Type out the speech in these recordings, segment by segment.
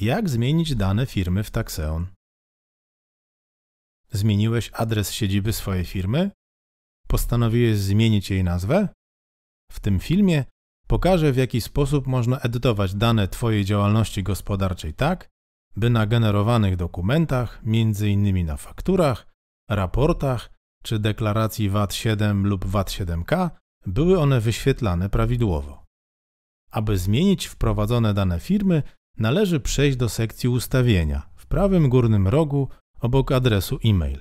Jak zmienić dane firmy w Taxeon? Zmieniłeś adres siedziby swojej firmy? Postanowiłeś zmienić jej nazwę? W tym filmie pokażę, w jaki sposób można edytować dane Twojej działalności gospodarczej tak, by na generowanych dokumentach, m.in. na fakturach, raportach czy deklaracji VAT-7 lub VAT-7K, były one wyświetlane prawidłowo. Aby zmienić wprowadzone dane firmy, należy przejść do sekcji ustawienia w prawym górnym rogu obok adresu e-mail.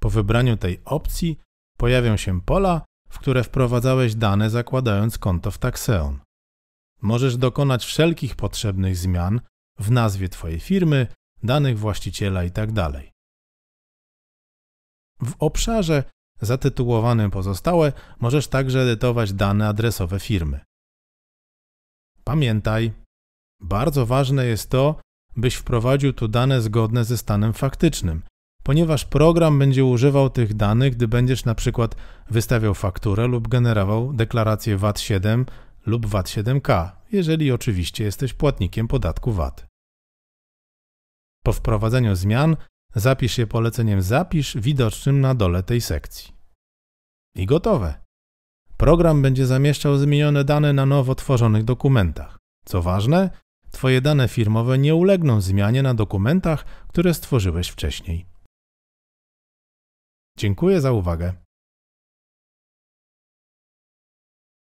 Po wybraniu tej opcji pojawią się pola, w które wprowadzałeś dane zakładając konto w Taxeon. Możesz dokonać wszelkich potrzebnych zmian w nazwie Twojej firmy, danych właściciela itd. Tak w obszarze zatytułowanym Pozostałe możesz także edytować dane adresowe firmy. Pamiętaj, bardzo ważne jest to, byś wprowadził tu dane zgodne ze stanem faktycznym, ponieważ program będzie używał tych danych, gdy będziesz na przykład wystawiał fakturę lub generował deklarację VAT 7 lub VAT 7K, jeżeli oczywiście jesteś płatnikiem podatku VAT. Po wprowadzeniu zmian zapisz je poleceniem Zapisz widocznym na dole tej sekcji. I gotowe. Program będzie zamieszczał zmienione dane na nowo tworzonych dokumentach. Co ważne, Twoje dane firmowe nie ulegną zmianie na dokumentach, które stworzyłeś wcześniej. Dziękuję za uwagę.